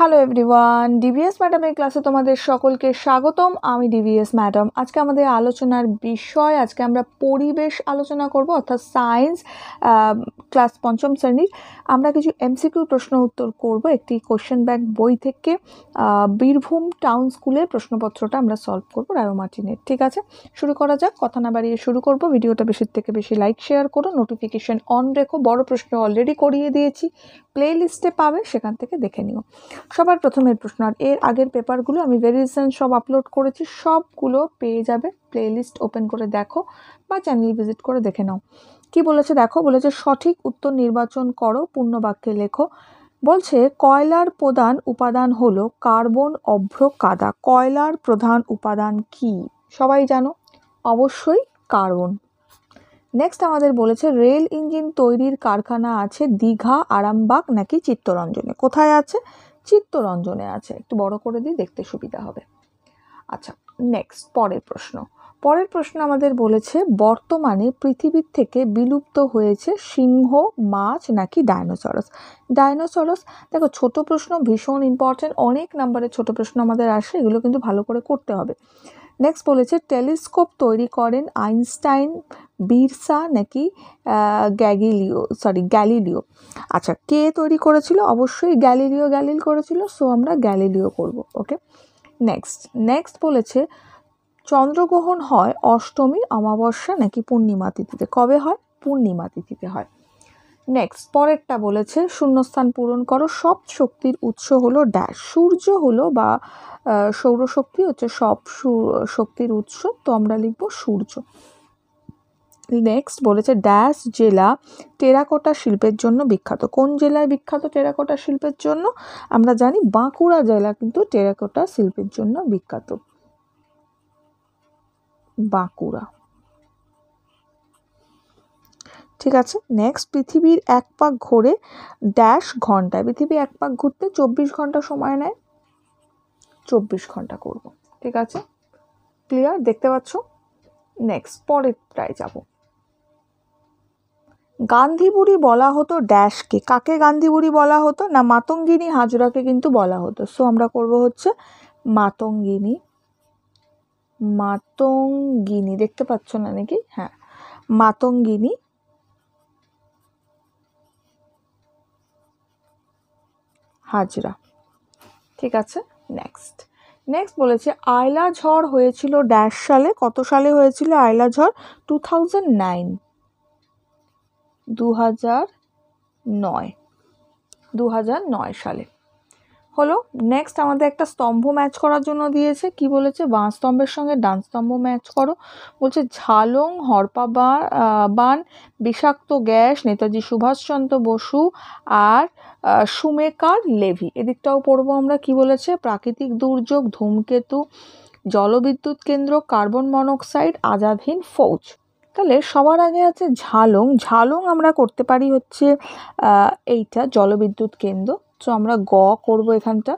hello everyone DVS ম্যাডামের ক্লাসে তোমাদের সকলকে স্বাগতম আমি ডিভিএস ম্যাডাম আজকে আমাদের আলোচনার বিষয় আজকে আমরা পরিবেশ আলোচনা করব অর্থাৎ সায়েন্স ক্লাস পঞ্চম শ্রেণীর আমরা কিছু এমসিকিউ প্রশ্ন উত্তর করব একটি কোশ্চেন ব্যাংক বই থেকে বীরভূম টাউন স্কুলের প্রশ্নপত্রটা আমরা সলভ করব রায়ো মার্টিনের ঠিক আছে শুরু করা যাক কথা না বাড়িয়ে শুরু করব ভিডিওটা বেশির থেকে বেশি লাইক শেয়ার করো নোটিফিকেশন অন রেখো বড় প্রশ্ন অলরেডি করিয়ে দিয়েছি প্লে লিস্টে পাবে সেখান থেকে দেখে নিও সবার প্রথমে প্রশ্ন আর এর আগের পেপারগুলো আমি ভেরি রিসেন্ট সব আপলোড করেছি সবগুলো পেয়ে যাবে প্লেলিস্ট ওপেন করে দেখো বা চ্যানেল ভিজিট করে দেখে নাও কি বলেছে দেখো বলেছে সঠিক উত্তর নির্বাচন করো পূর্ণ বাক্যে লেখো বলছে কয়লার প্রধান উপাদান হলো কার্বন অভ্র কাদা কয়লার প্রধান উপাদান কি সবাই জানো অবশ্যই কার্বন নেক্সট আমাদের বলেছে রেল ইঞ্জিন তৈরির কারখানা আছে দীঘা আরামবাগ নাকি চিত্তরঞ্জনে কোথায় আছে চিত্তরঞ্জনে আছে একটু বড় করে দিই দেখতে সুবিধা হবে আচ্ছা নেক্সট পরের প্রশ্ন পরের প্রশ্ন আমাদের বলেছে বর্তমানে পৃথিবীর থেকে বিলুপ্ত হয়েছে সিংহ মাছ নাকি ডায়নোসরস ডায়নোসরস দেখো ছোট প্রশ্ন ভীষণ ইম্পর্ট্যান্ট অনেক নাম্বারের ছোট প্রশ্ন আমাদের আসে এগুলো কিন্তু ভালো করে করতে হবে নেক্সট বলেছে টেলিস্কোপ তৈরি করেন আইনস্টাইন বিরসা নাকি গ্যাগিলিও সরি গ্যালিলিও আচ্ছা কে তৈরি করেছিল অবশ্যই গ্যালিলিও গ্যালিল করেছিল সো আমরা গ্যালিলিও করব ওকে নেক্সট নেক্সট বলেছে চন্দ্রগ্রহণ হয় অষ্টমী অমাবস্যা নাকি পূর্ণিমা তিথিতে কবে হয় পূর্ণিমা তিথিতে হয় নেক্সট পরেরটা বলেছে শূন্যস্থান পূরণ করো সব শক্তির উৎস হলো ড্যাশ সূর্য হলো বা সৌরশক্তি হচ্ছে সব শক্তির উৎস তো আমরা লিখব সূর্য নেক্সট বলেছে ড্যাশ জেলা টেরাকোটা শিল্পের জন্য বিখ্যাত কোন জেলায় বিখ্যাত টেরাকোটা শিল্পের জন্য আমরা জানি বাঁকুড়া জেলা কিন্তু টেরাকোটা শিল্পের জন্য বিখ্যাত বাঁকুড়া ঠিক আছে নেক্সট পৃথিবীর এক পাক ঘোরে ড্যাশ ঘন্টা পৃথিবী এক পাক ঘুরতে চব্বিশ ঘন্টা সময় নেয় চব্বিশ ঘন্টা করব ঠিক আছে ক্লিয়ার দেখতে পাচ্ছ নেক্সট প্রায় যাব গান্ধী বুড়ি বলা হতো ড্যাশকে কাকে গান্ধী বুড়ি বলা হতো না মাতঙ্গিনী হাজরাকে কিন্তু বলা হতো সো আমরা করব হচ্ছে মাতঙ্গিনী মাতঙ্গিনী দেখতে পাচ্ছ না নাকি হ্যাঁ মাতঙ্গিনী হাজরা ঠিক আছে নেক্সট নেক্সট বলেছে আয়লা ঝড় হয়েছিল ড্যাশ সালে কত সালে হয়েছিল আয়লা ঝড় টু থাউজেন্ড নাইন দু হাজার নয় দু হাজার নয় সালে হলো নেক্সট আমাদের একটা স্তম্ভ ম্যাচ করার জন্য দিয়েছে কি বলেছে বাঁ স্তম্ভের সঙ্গে ডান স্তম্ভ ম্যাচ করো বলছে ঝালং হরপা বান বিষাক্ত গ্যাস নেতাজি সুভাষচন্দ্র বসু আর সুমেকার লেভি এদিকটাও পড়বো আমরা কি বলেছে প্রাকৃতিক দুর্যোগ ধূমকেতু জলবিদ্যুৎ কেন্দ্র কার্বন মনোক্সাইড আজাদহীন ফৌজ তাহলে সবার আগে আছে ঝালং ঝালং আমরা করতে পারি হচ্ছে এইটা জলবিদ্যুৎ কেন্দ্র সো আমরা গ করব এখানটা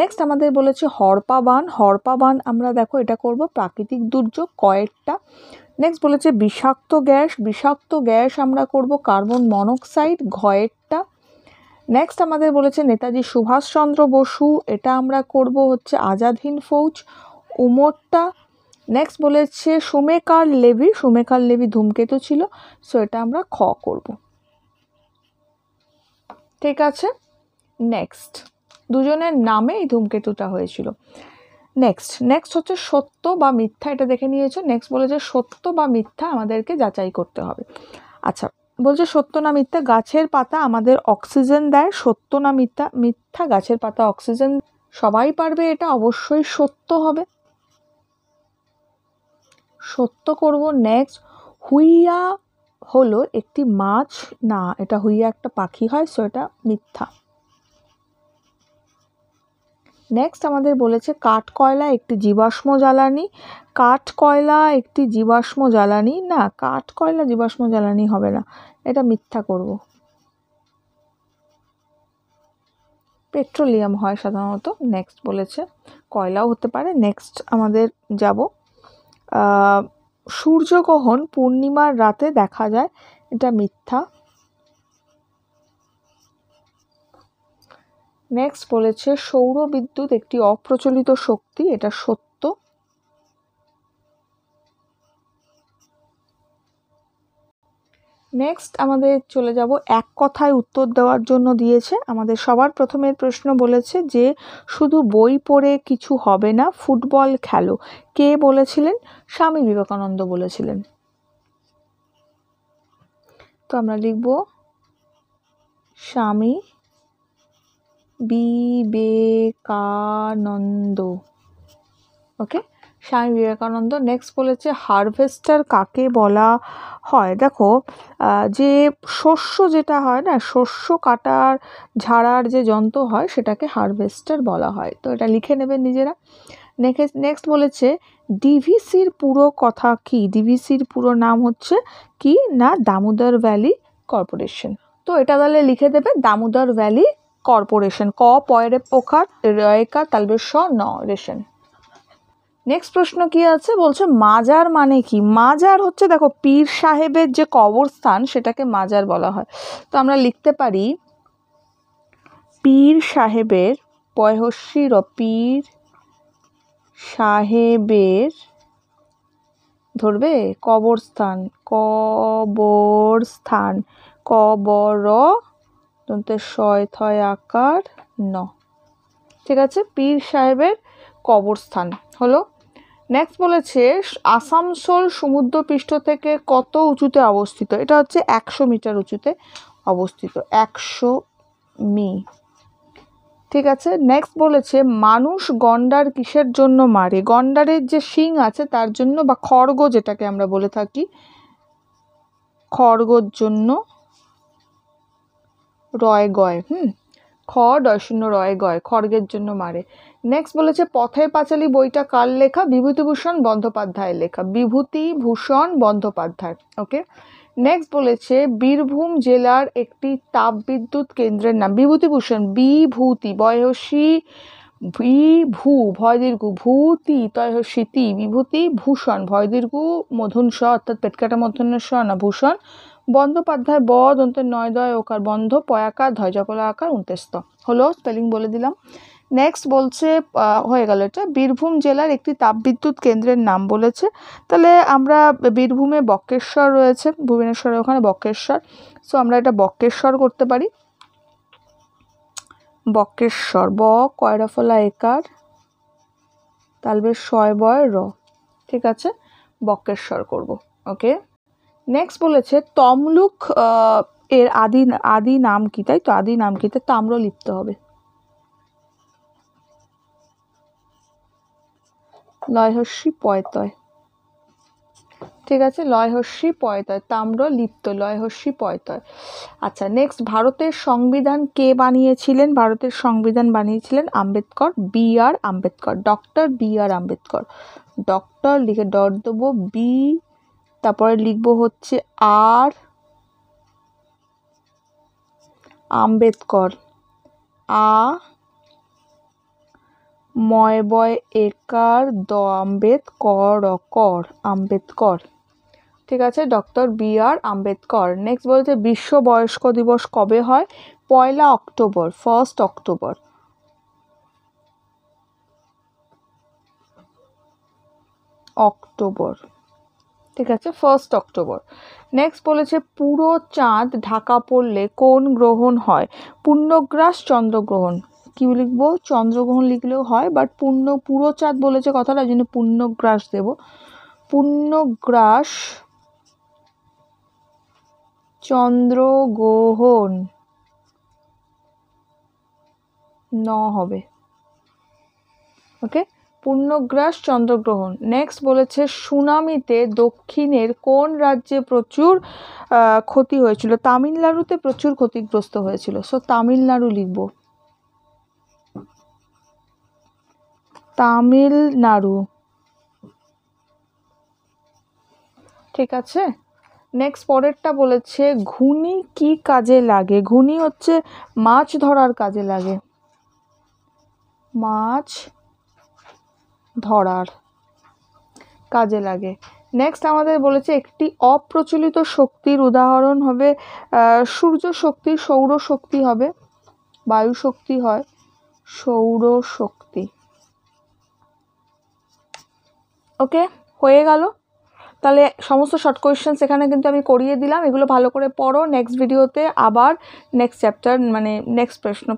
নেক্সট আমাদের বলেছে হরপা বান হরপা বান আমরা দেখো এটা করব প্রাকৃতিক দুর্যোগ কয়েকটা নেক্সট বলেছে বিষাক্ত গ্যাস বিষাক্ত গ্যাস আমরা করব কার্বন মনোক্সাইড ঘয়েরটা নেক্সট আমাদের বলেছে নেতাজি সুভাষচন্দ্র বসু এটা আমরা করব হচ্ছে আজাদ ফৌজ উমরটা নেক্সট বলেছে সুমেকার লেবি সুমেকার লেবি ধূমকেতু ছিল সো এটা আমরা খ করব ঠিক আছে নেক্সট দুজনের নামে এই ধূমকেতুটা হয়েছিল নেক্সট নেক্সট হচ্ছে সত্য বা মিথ্যা এটা দেখে নিয়েছো নেক্সট বলেছে সত্য বা মিথ্যা আমাদেরকে যাচাই করতে হবে আচ্ছা বলছে সত্য না মিথ্যা গাছের পাতা আমাদের অক্সিজেন দেয় সত্য না মিথ্যা মিথ্যা গাছের পাতা অক্সিজেন সবাই পারবে এটা অবশ্যই সত্য হবে সত্য করব নেক্সট হুইয়া হলো একটি মাছ না এটা হুইয়া একটা পাখি হয় সো এটা মিথ্যা নেক্সট আমাদের বলেছে কাঠ কয়লা একটি জীবাশ্ম জ্বালানি কাঠ কয়লা একটি জীবাশ্ম জ্বালানি না কাঠ কয়লা জীবাশ্ম জ্বালানি হবে না এটা মিথ্যা করব পেট্রোলিয়াম হয় সাধারণত নেক্সট বলেছে কয়লাও হতে পারে নেক্সট আমাদের যাব সূর্যগ্রহণ পূর্ণিমার রাতে দেখা যায় এটা মিথ্যা নেক্সট বলেছে সৌর বিদ্যুৎ একটি অপ্রচলিত শক্তি এটা সত্য নেক্সট আমাদের চলে যাব এক কথায় উত্তর দেওয়ার জন্য দিয়েছে আমাদের সবার প্রথমের প্রশ্ন বলেছে যে শুধু বই পড়ে কিছু হবে না ফুটবল খেলো কে বলেছিলেন স্বামী বিবেকানন্দ বলেছিলেন তো আমরা লিখব স্বামী বিবেকানন্দ ওকে স্বামী বিবেকানন্দ নেক্সট বলেছে হারভেস্টার কাকে বলা হয় দেখো যে শস্য যেটা হয় না শস্য কাটার ঝাড়ার যে যন্ত্র হয় সেটাকে হারভেস্টার বলা হয় তো এটা লিখে নেবেন নিজেরা নেক্সট বলেছে ডিভিসির পুরো কথা কি ডিভিসির পুরো নাম হচ্ছে কি না দামোদর ভ্যালি কর্পোরেশন তো এটা তাহলে লিখে দেবে দামোদর ভ্যালি কর্পোরেশন ক পয়ের পোকার রয়কার তালবে স ন রেশন নেক্সট প্রশ্ন কি আছে বলছে মাজার মানে কি মাজার হচ্ছে দেখো পীর সাহেবের যে কবরস্থান সেটাকে মাজার বলা হয় তো আমরা লিখতে পারি পীর সাহেবের পয়হস্যি র পীর সাহেবের ধরবে কবরস্থান কবরস্থান কবর তন্তে শয় থয় আকার ন ঠিক আছে পীর সাহেবের কবরস্থান হলো নেক্সট বলেছে আসামসোল পৃষ্ঠ থেকে কত উঁচুতে অবস্থিত এটা হচ্ছে একশো মিটার উঁচুতে অবস্থিত একশো মি ঠিক আছে নেক্সট বলেছে মানুষ গন্ডার কিসের জন্য মারে গন্ডারের যে শিং আছে তার জন্য বা খড়গ যেটাকে আমরা বলে থাকি খড়গর জন্য রয় গয় হুম খ দর্শন্য রয় গয় খড়গের জন্য মারে নেক্সট বলেছে পথের পাঁচালী বইটা কার লেখা বিভূতিভূষণ বন্দ্যোপাধ্যায়ের লেখা বিভূতিভূষণ বন্দ্যোপাধ্যায় ওকে নেক্সট বলেছে বীরভূম জেলার একটি তাপবিদ্যুৎ কেন্দ্রের নাম বিভূতিভূষণ বিভূতি বয়সী বিভূ ভূ ভয় দীর্ঘ ভূতি তয়সীতি তি বিভূতি ভূষণ ভয় দীর্ঘ মধুন স অর্থাৎ পেটকাটা মধুন স না ভূষণ বন্দ্যোপাধ্যায় বদ দন্তের নয় দয় ওকার বন্ধ পয়াকার ধয়জকলা আকার উন্তেস্ত হলো স্পেলিং বলে দিলাম নেক্সট বলছে হয়ে গেল এটা বীরভূম জেলার একটি তাপবিদ্যুৎ কেন্দ্রের নাম বলেছে তাহলে আমরা বীরভূমে বক্রেশ্বর রয়েছে ভুবনেশ্বরের ওখানে বক্রেশ্বর সো আমরা এটা বক্রেশ্বর করতে পারি বক্রেশ্বর ব কয়রাফলা একার তালবে শয় বয় র ঠিক আছে বক্রেশ্বর করব ওকে নেক্সট বলেছে তমলুক এর আদি আদি নাম কি তাই তো আদি নাম কি তাই তাম্র লিপ্ত হবে লয়হর্ষি পয়তয় ঠিক আছে লয়হর্ষি পয়তয় তাম্র লিপ্ত লয়হর্ষি পয়তয় আচ্ছা নেক্সট ভারতের সংবিধান কে বানিয়েছিলেন ভারতের সংবিধান বানিয়েছিলেন Ambedkar B R Ambedkar doctor B R Ambedkar doctor লিখে ডর দেবো বি তারপরে লিখব হচ্ছে আর আম্বেদকর আ ময় বয় একার দ আম্বেদকর কর আম্বেদকর ঠিক আছে doctor B R Ambedkar next বলছে বিশ্ব বয়স্ক দিবস কবে হয় পয়লা অক্টোবর ফার্স্ট অক্টোবর অক্টোবর ঠিক আছে ফার্স্ট অক্টোবর নেক্সট বলেছে পুরো চাঁদ ঢাকা পড়লে কোন গ্রহণ হয় পূর্ণগ্রাস চন্দ্রগ্রহণ কী লিখবো চন্দ্রগ্রহণ লিখলেও হয় বাট পূর্ণ পুরো চাঁদ বলেছে কথাটা ওই জন্য পূর্ণগ্রাস দেব পূর্ণগ্রাস চন্দ্রগ্রহণ ন হবে ওকে পূর্ণগ্রাস চন্দ্রগ্রহণ নেক্সট বলেছে সুনামিতে দক্ষিণের কোন রাজ্যে প্রচুর ক্ষতি হয়েছিল তামিলনাড়ুতে প্রচুর ক্ষতিগ্রস্ত হয়েছিল সো তামিলনাড়ু লিখব তামিলনাড়ু ঠিক আছে নেক্সট পরেরটা বলেছে ঘুনি কি কাজে লাগে ঘুনি হচ্ছে মাছ ধরার কাজে লাগে মাছ ধরার কাজে লাগে নেক্সট আমাদের বলেছে একটি অপ্রচলিত শক্তির উদাহরণ হবে সূর্য শক্তি সৌর শক্তি হবে বায়ু শক্তি হয় সৌর শক্তি ওকে হয়ে গেল তাহলে সমস্ত শর্ট কোয়েশ্চেন সেখানে কিন্তু আমি করিয়ে দিলাম এগুলো ভালো করে পড়ো নেক্সট ভিডিওতে আবার নেক্সট চ্যাপ্টার মানে নেক্সট প্রশ্ন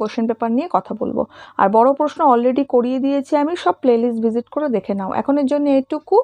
কোশ্চেন পেপার নিয়ে কথা বলবো আর বড় প্রশ্ন অলরেডি করিয়ে দিয়েছি আমি সব প্লেলিস্ট ভিজিট করে দেখে নাও এখনের জন্য এটুকু